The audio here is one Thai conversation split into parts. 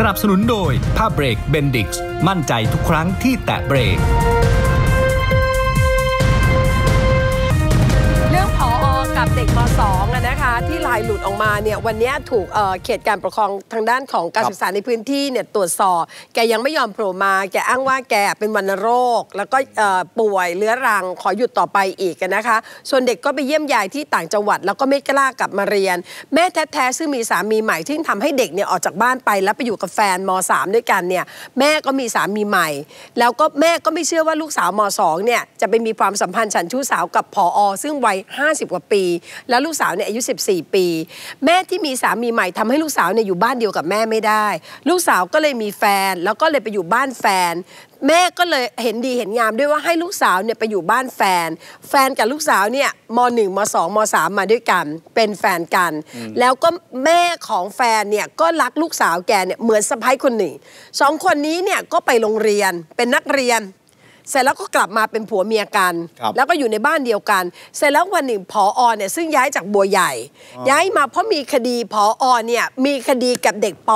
สนับสนุนโดย ผ้าเบรกเบนดิก์มั่นใจทุกครั้งที่แตะเบรกเรื่องพออกับเด็กม .2 นะคะที่ลายหลุดออกมาเนี่ยวันนี้ถูกเขตการปกครองทางด้านของการศึกษาในพื้นที่เนี่ยตรวจสอบ แกยังไม่ยอมโผล่มาแกอ้างว่าแกเป็นวันโรค แล้วก็ป่วยเลื้อรังขอหยุดต่อไปอีกนะคะส่วนเด็กก็ไปเยี่ยมยายที่ต่างจังหวัด แล้วก็ไม่กล้ากลับมาเรียน แม่แท้ๆซึ่งมีสามีใหม่ที่ทำให้เด็กเนี่ยออกจากบ้านไปแล้วไปอยู่กับแฟนม .3 ด้วยกันเนี่ยแม่ก็มีสามีใหม่ แล้วก็แม่ก็ไม่เชื่อว่าลูกสาวม .2 เนี่ยจะไปมีความสัมพันธ์ฉันชู้สาวกับพออซึ่งวัย50กว่าปี แล้วลูกสาวเนี่ยอายุ14ปี แม่ที่มีสามีใหม่ทำให้ลูกสาวเนี่ยอยู่บ้านเดียวกับแม่ไม่ได้ ลูกสาวก็เลยมีแฟนแล้วก็เลยไปอยู่บ้านแฟน แม่ก็เลยเห็นดีเห็นงามด้วยว่าให้ลูกสาวเนี่ยไปอยู่บ้านแฟนแฟนกับลูกสาวเนี่ยม .1 ม .2 ม .3 มาด้วยกันเป็นแฟนกัน แล้วก็แม่ของแฟนเนี่ยก็รักลูกสาวแกเนี่ยเหมือนสะพ้ายคนหนึ่งสองคนนี้เนี่ยก็ไปโรงเรียนเป็นนักเรียนเสร็จแล้วก็กลับมาเป็นผัวเมียกัน แล้วก็อยู่ในบ้านเดียวกัน เสร็จแล้ววันหนึ่งผออเนี่ยซึ่งย้ายจากบัวใหญ่ ย้ายมาเพราะมีคดีผออเนี่ยมีคดีกับเด็กป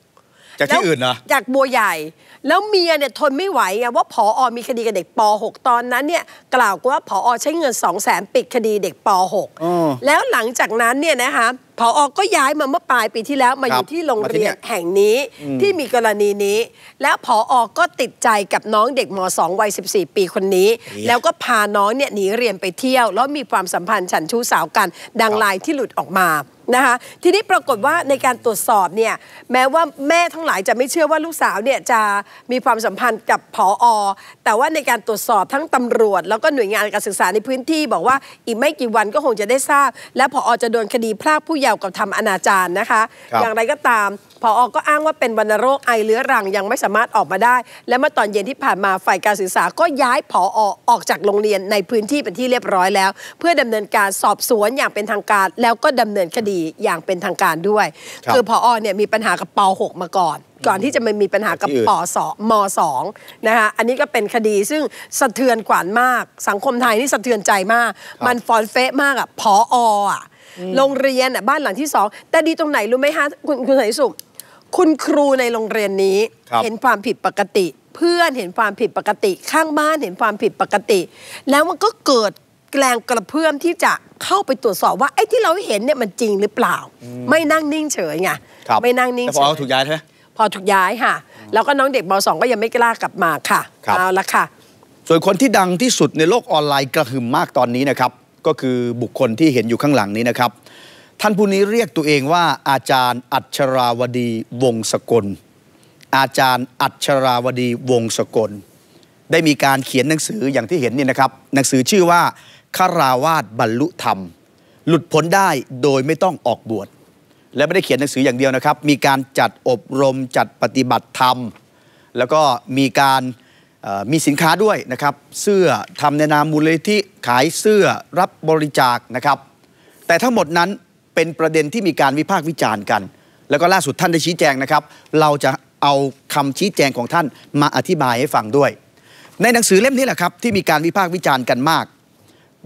.6 จากที่อื่นนะจากบัวใหญ่แล้วเมียเนี่ยทนไม่ไหวว่าผออมีคดีกับเด็กป .6 ตอนนั้นเนี่ยกล่าวว่าผออใช้เงิน2 0 0แสนปิดคดีเด็กป .6 แล้วหลังจากนั้นเนี่ยนะคะผออก็ย้ายมาเมื่อปลายปีที่แล้วมาอยู่ที่โรงเรียนแห่งนี้ที่มีกรณีนี้แล้วผออก็ติดใจกับน้องเด็กม .2 วัย14ปีคนนี้ แล้วก็พาน้องเนี่ยหนีเรียนไปเที่ยวแล้วมีความสัมพันธ์ฉันชู้สาวกัน ดังลายที่หลุดออกมานะคะทีนี้ปรากฏว่าในการตรวจสอบเนี่ยแม้ว่าแม่ทั้งหลายจะไม่เชื่อว่าลูกสาวเนี่ยจะมีความสัมพันธ์กับผออแต่ว่าในการตรวจสอบทั้งตำรวจแล้วก็หน่วยงานการศึกษาในพื้นที่บอกว่าอีกไม่กี่วันก็คงจะได้ทราบและผออจะโดนคดีพรากผู้เยาว์กับทำอนาจารนะคะ อย่างไรก็ตามพออก็อ้างว่าเป็นวัณโรคไอเลื้อรังยังไม่สามารถออกมาได้ และเมื่อตอนเย็นที่ผ่านมาฝ่ายการศึกษาก็ย้ายผออออกจากโรงเรียนในพื้นที่เป็นที่เรียบร้อยแล้ว เพื่อดำเนินการสอบสวนอย่างเป็นทางการ แล้วก็ดำเนินคดีีอย่างเป็นทางการด้วย คือ พออเนี่ยมีปัญหากับป .6 มาก่อน ก่อนที่จะมนมีปัญหากับปอสมสองนะคะอันนี้ก็เป็นคดีซึ่งสะเทือนขวัญมาก สังคมไทยนี่สะเทือนใจมาก มันฟอนเฟะมากอ่ะพออ่ะโรงเรียนอ่ะบ้านหลังที่สองแต่ดีตรงไหนรู้ไหมฮะคุณคุณสายสุขคุณครูในโรงเรียนนี้เห็นความผิดปกติ เพื่อนเห็นความผิดปกติ ข้างบ้านเห็นความผิดปกติ แล้วมันก็เกิดแรงกระเพื่อมที่จะเข้าไปตรวจสอบว่าไอ้ที่เราเห็นเนี่ยมันจริงหรือเปล่า ไม่นั่งนิ่งเฉยไงไม่นั่งนิ่งเฉยพอถูกย้ายใช่ไหมพอถูกย้ายค่ะแล้วก็น้องเด็กมสองก็ยังไม่กล้ากลับมาค่ะเอาละค่ะ ส่วนคนที่ดังที่สุดในโลกออนไลน์กระหึ่มมากตอนนี้นะครับ ก็คือบุคคลที่เห็นอยู่ข้างหลังนี้นะครับ ท่านผู้นี้เรียกตัวเองว่า อาจารย์อัชราวดีวงศกลอาจารย์อัชราวดีวงศกลได้มีการเขียนหนังสืออย่างที่เห็นนี่นะครับ หนังสือชื่อว่าคราวาสบรรลุธรรม หลุดพ้นได้โดยไม่ต้องออกบวชและไม่ได้เขียนหนังสืออย่างเดียวนะครับมีการจัดอบรมจัดปฏิบัติธรรมแล้วก็มีการมีสินค้าด้วยนะครับเสื้อทำในนามมูลนิธิขายเสื้อรับบริจาคนะครับ แต่ทั้งหมดนั้นเป็นประเด็นที่มีการวิพากษ์วิจารณ์กัน แล้วก็ล่าสุดท่านได้ชี้แจงนะครับ เราจะเอาคำชี้แจงของท่านมาอธิบายให้ฟังด้วย ในหนังสือเล่มนี้แหละครับที่มีการวิพากษ์วิจารณ์กันมาก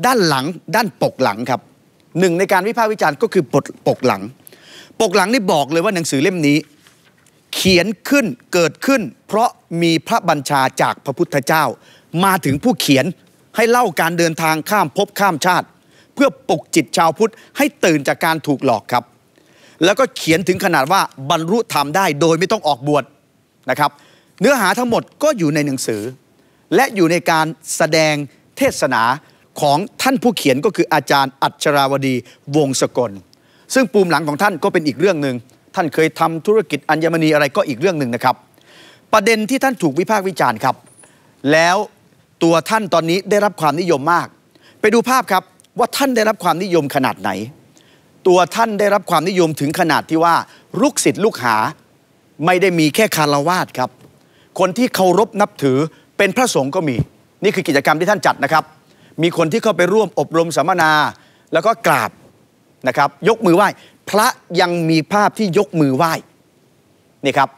ด้านหลังด้านปกหลังครับ หนึ่งในการวิพากษ์วิจารณ์ ก็คือปกปกหลัง ปกหลังนี่บอกเลยว่า หนังสือเล่มนี้ เขียนขึ้นเกิดขึ้น เพราะมีพระบัญชาจากพระพุทธเจ้า มาถึงผู้เขียนให้เล่าการเดินทางข้ามภพข้ามชาติ เพื่อปกจิตชาวพุทธให้ตื่นจากการถูกหลอกครับ แล้วก็เขียนถึงขนาดว่าบรรลุธรรมได้โดยไม่ต้องออกบวชนะครับ เนื้อหาทั้งหมดก็อยู่ในหนังสือ และอยู่ในการแสดงเทศนาของท่านผู้เขียนก็คืออาจารย์อัจฉราวดีวงศกลซึ่งปูมหลังของท่านก็เป็นอีกเรื่องหนึ่งท่านเคยทำธุรกิจอัญมณีอะไรก็อีกเรื่องหนึ่งนะครับ ประเด็นที่ท่านถูกวิพากษ์วิจารณ์ครับแล้วตัวท่านตอนนี้ได้รับความนิยมมาก ไปดูภาพครับว่าท่านได้รับความนิยมขนาดไหน ตัวท่านได้รับความนิยมถึงขนาดที่ว่าลูกศิษย์ลูกหา ไม่ได้มีแค่คารวาสครับ คนที่เคารพนับถือเป็นพระสงฆ์ก็มี นี่คือกิจกรรมที่ท่านจัดนะครับมีคนที่เข้าไปร่วมอบรมสัมมนาแล้วก็กราบนะครับยกมือไหว้ พระยังมีภาพที่ยกมือไหว้นี่ครับ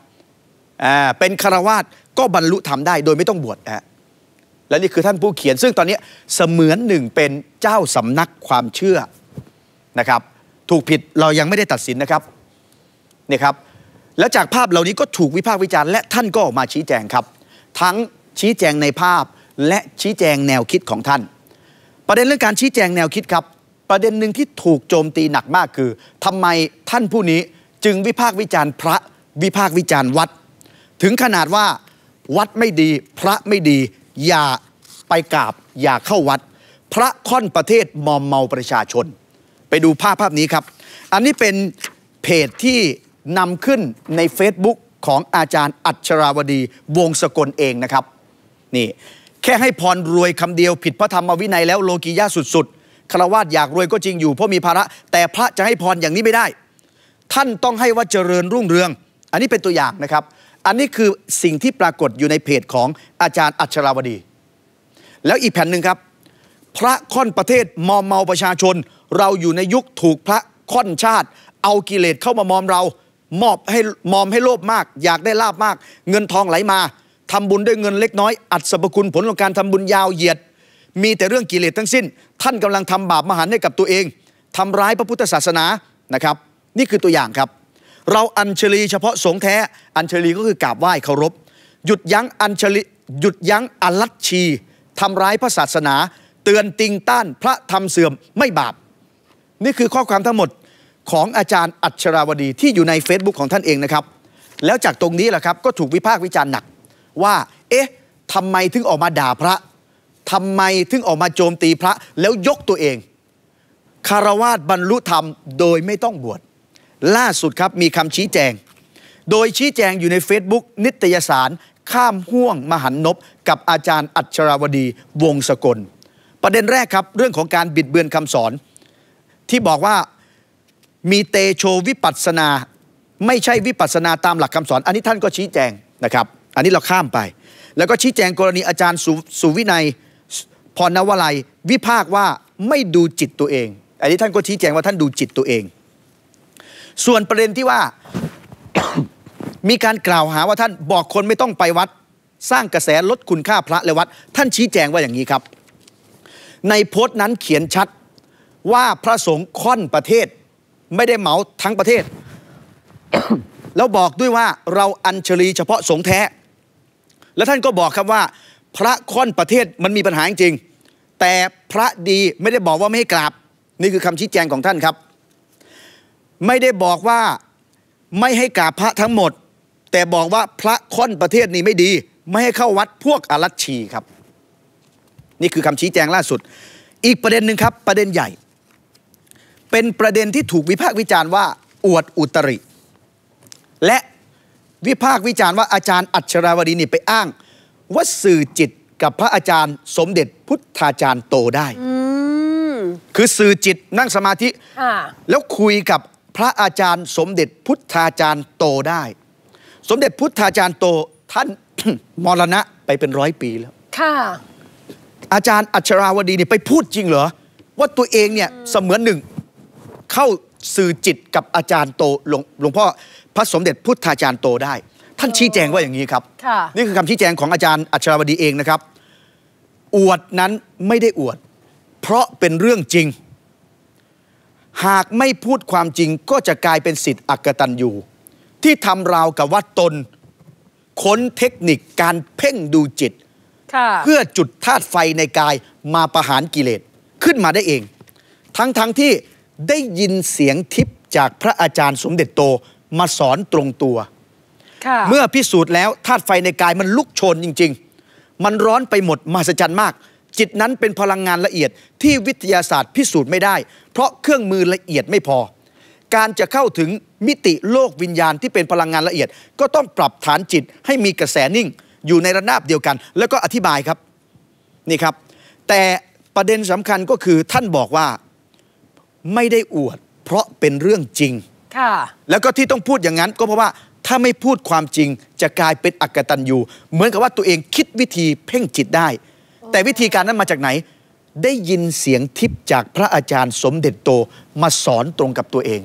เป็นคารวาสก็บรรลุธรรมได้ โดยไม่ต้องบวชนะและนี่คือท่านผู้เขียน ซึ่งตอนนี้เสมือนหนึ่งเป็นเจ้าสำนักความเชื่อนะครับถูกผิดเรายังไม่ได้ตัดสินนะครับนี่ครับแล้วจากภาพเหล่านี้ก็ถูกวิพากษ์วิจารณ์และท่านก็ออกมาชี้แจงครับ ทั้งชี้แจงในภาพและชี้แจงแนวคิดของท่านประเด็นเรื่องการชี้แจงแนวคิดครับ ประเด็นหนึ่งที่ถูกโจมตีหนักมากคือทำไมท่านผู้นี้จึงวิพากษ์วิจารณ์พระวิพากษ์วิจารณ์วัด ถึงขนาดว่าวัดไม่ดีพระไม่ดี อย่าไปกราบอย่าเข้าวัด พระค่อนประเทศมอมเมาประชาชน ไปดูภาพภาพนี้ครับ อันนี้เป็นเพจที่นำขึ้นใน Facebook ของอาจารย์อัจฉราวดี วงสกลเองนะครับนี่แค่ให้พรรวยคำเดียวผิดพระธรรมวินัย แล้วโลกียะสุดๆคารวาสอยากรวยก็จริงอยู่เพราะมีภาระ แต่พระจะให้พรอย่างนี้ไม่ได้ ท่านต้องให้ว่าเจริญรุ่งเรืองอันนี้เป็นตัวอย่างนะครับ อันนี้คือสิ่งที่ปรากฏอยู่ในเพจของอาจารย์อัชราวดี แล้วอีกแผ่นหนึ่งครับ พระค่อนประเทศมอมเมาประชาชน เราอยู่ในยุคถูกพระค่อนชาติ เอากิเลสเข้ามามอมเรามอบให้มอมให้โลภมาก อยากได้ลาบมาก เงินทองไหลมาทำบุญด้วยเงินเล็กน้อยอัดสรรพคุณผลของการทำบุญยาวเหยียด มีแต่เรื่องกิเลสทั้งสิ้น ท่านกำลังทำบาปมหันให้กับตัวเอง ทำร้ายพระพุทธศาสนานะครับ นี่คือตัวอย่างครับ เราอัญเชลีเฉพาะสงแท้อัญเชลีก็คือกราบไหว้เคารพหยุดยั้งอัญเชลีหยุดยั้งอลัชชี ทำร้ายพระศาสนาเตือนติงต้านพระธรรมเสื่อมไม่บาป นี่คือข้อความทั้งหมดของอาจารย์อัจฉราวดีที่อยู่ใน Facebook ของท่านเองนะครับ แล้วจากตรงนี้แหละครับก็ถูกวิพากษ์วิจารณ์หนักว่าเอ๊ะทำไมถึงออกมาด่าพระทำไมถึงออกมาโจมตีพระแล้วยกตัวเองคารวาสบรรลุธรรมโดยไม่ต้องบวชล่าสุดครับมีคำชี้แจง โดยชี้แจงอยู่ใน Facebook นิตยสาร ข้ามห่วงมหันนบกับอาจารย์อัจฉราวดี วงสกล ประเด็นแรกครับเรื่องของการบิดเบือนคำสอน ที่บอกว่ามีเตโชวิปัสนา ไม่ใช่วิปัสนาตามหลักคำสอน อันนี้ท่านก็ชี้แจงนะครับอันนี้เราข้ามไป แล้วก็ชี้แจงกรณีอาจารย์สุวินัยพรนวลัยวิพากว่าไม่ดูจิตตัวเอง อันนี้ท่านก็ชี้แจงว่าท่านดูจิตตัวเอง ส่วนประเด็นที่ว่ามีการกล่าวหาว่าท่านบอกคนไม่ต้องไปวัดสร้างกระแสลดคุณค่าพระและวัด ท่านชี้แจงว่าอย่างนี้ครับ ในโพสต์นั้นเขียนชัดว่าพระสงฆ์ค่อนประเทศ ไม่ได้เหมาทั้งประเทศ แล้วบอกด้วยว่าเราอัญเชลีเฉพาะสงฆ์แท้แล้วท่านก็บอกครับว่าพระค่อนประเทศมันมีปัญหาจริง แต่พระดีไม่ได้บอกว่าไม่ให้กราบนี่คือคำชี้แจงของท่านครับ ไม่ได้บอกว่าไม่ให้กราบพระทั้งหมด แต่บอกว่าพระค่อนประเทศนี้ไม่ดี ไม่ให้เข้าวัดพวกอารัชชีครับ นี่คือคำชี้แจงล่าสุด อีกประเด็นหนึ่งครับประเด็นใหญ่ เป็นประเด็นที่ถูกวิพากษ์วิจารณ์ว่าอวดอุตริและวิพากษ์วิจารณ์ว่าอาจารย์อัชราวดีนี่ไปอ้าง ว่าสื่อจิตกับพระอาจารย์สมเด็จพุทธาจารย์โตได้คือสื่อจิตนั่งสมาธิแล้วคุยกับพระอาจารย์สมเด็จพุทธาจารย์โตได้ สมเด็จพุทธาจารย์โตท่านมรณะไปเป็นร้อยปีแล้วค่ะอาจารย์อัชราวดีนี่ไปพูดจริงเหรอว่าตัวเองเนี่ยเสมือนหนึ่ง เข้าสื่อจิตกับอาจารย์โตหลวงงพ่อพระสมเด็จพุทธาจารย์โตได้ ท่านชี้แจงว่าอย่างนี้ครับ นี่คือคำชี้แจงของอาจารย์อัชราวดีเองนะครับ อวดนั้นไม่ได้อวด เพราะเป็นเรื่องจริง หากไม่พูดความจริงก็จะกลายเป็นสิทธิ์อักตันอยู่ที่ทำราวกับว่าตนค้นเทคนิคการเพ่งดูจิตเพื่อจุดธาตุไฟในกายมาประหารกิเลสขึ้นมาได้เอง ทั้งๆทที่ได้ยินเสียงทิพจากพระอาจารย์ สมเด็จโตมาสอนตรงตัวเมื่อพิสูจน์แล้วธาตุไฟในกายมันลุกโชนจริง ๆ มันร้อนไปหมดมหัศจรรย์มาก จิตนั้นเป็นพลังงานละเอียด ที่วิทยาศาสตร์พิสูจน์ไม่ได้เพราะเครื่องมือละเอียดไม่พอ การจะเข้าถึงมิติโลกวิญญาณที่เป็นพลังงานละเอียด ก็ต้องปรับฐานจิตให้มีกระแสนิ่ง อยู่ในระนาบเดียวกัน แล้วก็อธิบายครับนี่ครับแต่ประเด็นสำคัญก็คือท่านบอกว่าไม่ได้อวด เพราะเป็นเรื่องจริงแล้วก็ที่ต้องพูดอย่างนั้นก็เพราะว่าถ้าไม่พูดความจริง จะกลายเป็นอักตันยูเหมือนกับว่าตัวเองคิดวิธีเพ่งจิตได้ แต่วิธีการนั้นมาจากไหน ได้ยินเสียงทิพจากพระอาจารย์สมเด็จโตมาสอนตรงกับตัวเอง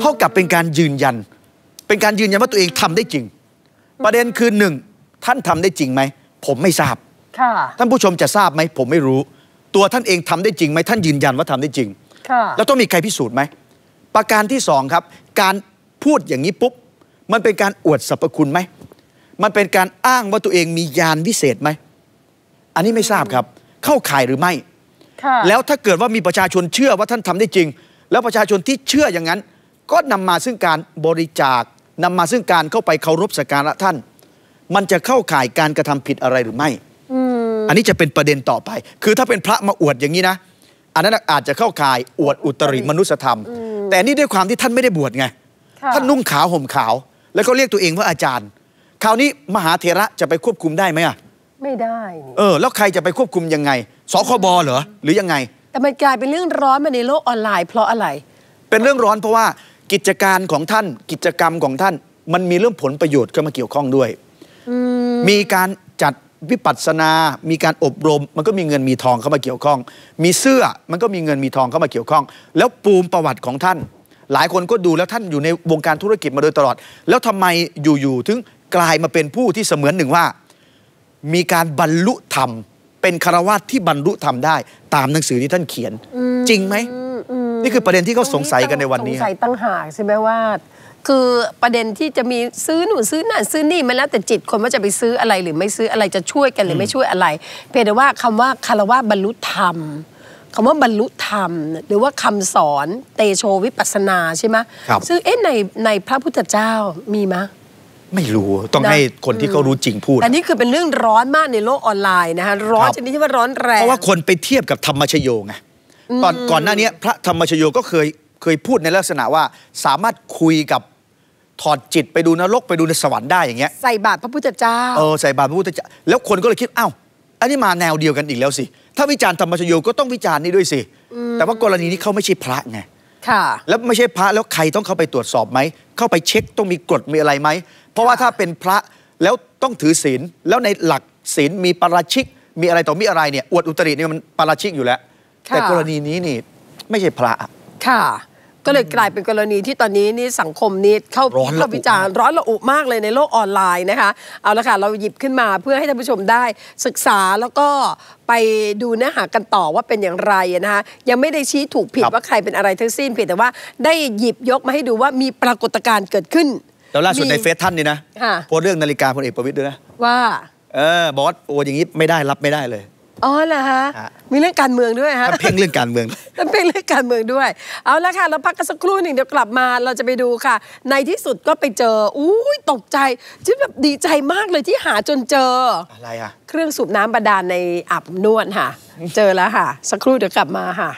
เท่ากับเป็นการยืนยัน เป็นการยืนยันว่าตัวเองทำได้จริง ประเด็นคือหนึ่งท่านทำได้จริงไหมผมไม่ทราบท่านผู้ชมจะทราบไหมผมไม่รู้ ตัวท่านเองทำได้จริงไหมท่านยืนยันว่าทำได้จริงแล้วต้องมีใครพิสูจน์ไหมประการที่สองครับ การพูดอย่างนี้ปุ๊บมันเป็นการอวดสรรพคุณไหมมันเป็นการอ้างว่าตัวเองมียานวิเศษไหมอันนี้ไม่ทราบครับ เข้าข่ายหรือไม่แล้วถ้าเกิดว่ามีประชาชนเชื่อว่าท่านทำได้จริง แล้วประชาชนที่เชื่ออย่างนั้น ก็นำมาซึ่งการบริจาค นำมาซึ่งการเข้าไปเคารพสักการะท่าน มันจะเข้าข่ายการกระทำผิดอะไรหรือไม่อันนี้จะเป็นประเด็นต่อไป คือถ้าเป็นพระมาอวดอย่างนี้นะอันนั้นอาจจะเข้าข่ายอวดอุตริมนุษธรรม แต่นี่ด้วยความที่ท่านไม่ได้บวชไงท่านนุ่งขาวห่มขาว แล้วก็เรียกตัวเองว่าอาจารย์คราวนี้มหาเถระจะไปควบคุมได้ไหมอ่ะไม่ได้เออ แล้วใครจะไปควบคุมยังไงสคบเหรอหรือยังไงแต่มันกลายเป็นเรื่องร้อนมาในโลกออนไลน์เพราะอะไร เป็นเรื่องร้อนเพราะว่ากิจการของท่าน กิจกรรมของท่าน มันมีเรื่องผลประโยชน์เข้ามาเกี่ยวข้องด้วยมีการจัดวิปัสสนา มีการอบรม มันก็มีเงินมีทองเข้ามาเกี่ยวข้อง มีเสื้อ มันก็มีเงินมีทองเข้ามาเกี่ยวข้อง แล้วปูมประวัติของท่าน หลายคนก็ดูแล้วท่านอยู่ในวงการธุรกิจมาโดยตลอด แล้วทำไมอยู่ๆถึงกลายมาเป็นผู้ที่เสมือนหนึ่งว่า มีการบรรลุธรรมเป็นคารวะที่บรรลุธรรมได้ ตามหนังสือที่ท่านเขียน จริงไหมนี่คือประเด็นที่เขาสงสัยกันในวันนี้สงสัยตั้งหากใช่ไหมว่าคือประเด็นที่จะมีซื้อหนูซื้อนั่นซื้อนี่มันแล้วแต่จิตคนว่าจะไปซื้ออะไรหรือไม่ซื้ออะไรจะช่วยกันหรือไม่ช่วยอะไร เพียงแต่ว่าคำว่าคารวะบรรลุธรรมคำว่าบรรลุธรรม หรือว่าคำสอนเตโชวิปัสนาใช่ไหมซึ่งเอ๊ะในในพระพุทธเจ้ามีไหมไม่รู้ต้องให้คนที่เขารู้จริงพูดแต่นี่คือเป็นเรื่องร้อนมากในโลกออนไลน์นะคะร้อนชนิดที่ว่าร้อนแรง เพราะว่าคนไปเทียบกับธรรมชโยไงก่อนก่อนหน้านี้พระธรรมชโยก็เคยเคยพูดในลักษณะว่าสามารถคุยกับถอดจิตไปดูนรกไปดูในสวรรค์ได้อย่างเงี้ยใส่บาตรพระพุทธเจ้า เออใส่บาตรพระพุทธเจ้าแล้วคนก็เลยคิดเอ้าอันนี้มาแนวเดียวกันอีกแล้วสิถ้าวิจารณ์ธรรมชโยก็ต้องวิจารณ์นี่ด้วยสิแต่ว่ากรณีนี้เขาไม่ใช่พระไงค่ะ แล้วไม่ใช่พระแล้วใครต้องเข้าไปตรวจสอบไหมเข้าไปเช็คต้องมีกฎมีอะไรไหมเพราะว่าถ้าเป็นพระแล้วต้องถือศีลแล้วในหลักศีลมีปราชิกมีอะไรต่อมีอะไรเนี่ยอวดอุตริเนี่ยมันปราชิกอยู่แล้ว แต่กรณีนี้นี่ ไม่ใช่พระค่ะ ก็เลยกลายเป็นกรณีที่ตอนนี้นี่สังคมนี้เข้าร้อนระอุเข้าวิจารณ์ร้อนระอุมากเลยในโลกออนไลน์นะคะ เอาละค่ะ เราหยิบขึ้นมาเพื่อให้ท่านผู้ชมได้ศึกษาแล้วก็ไปดูเนื้อหากันต่อว่าเป็นอย่างไรนะคะยังไม่ได้ชี้ถูกผิดว่าใครเป็นอะไรทั้งสิ้นเพียงแต่ว่าได้หยิบยกมาให้ดูว่ามีปรากฏการณ์เกิดขึ้นแล้วล่าสุดในเฟซท่านนี่นะโพสเรื่องนาฬิกาพลเอกประวิตยด้วยนะว่าเออบอสโอ้อย่างนี้ไม่ได้รับไม่ได้เลยอ๋อเหรอฮะมีเรื่องการเมืองด้วยฮะเพ่งเรื่องการเมืองเพ่งเรื่องการเมืองด้วย เอาละค่ะเราพักกันสักครู่หนึ่งเดี๋ยวกลับมาเราจะไปดูค่ะ ในที่สุดก็ไปเจออุ้ยตกใจฉันแบบดีใจมากเลยที่หาจนเจออะไรอะเครื่องสูบน้ำบาดาลในอาบนวดค่ะ เจอแล้วค่ะ สักครู่เดี๋ยวกลับมาค่ะ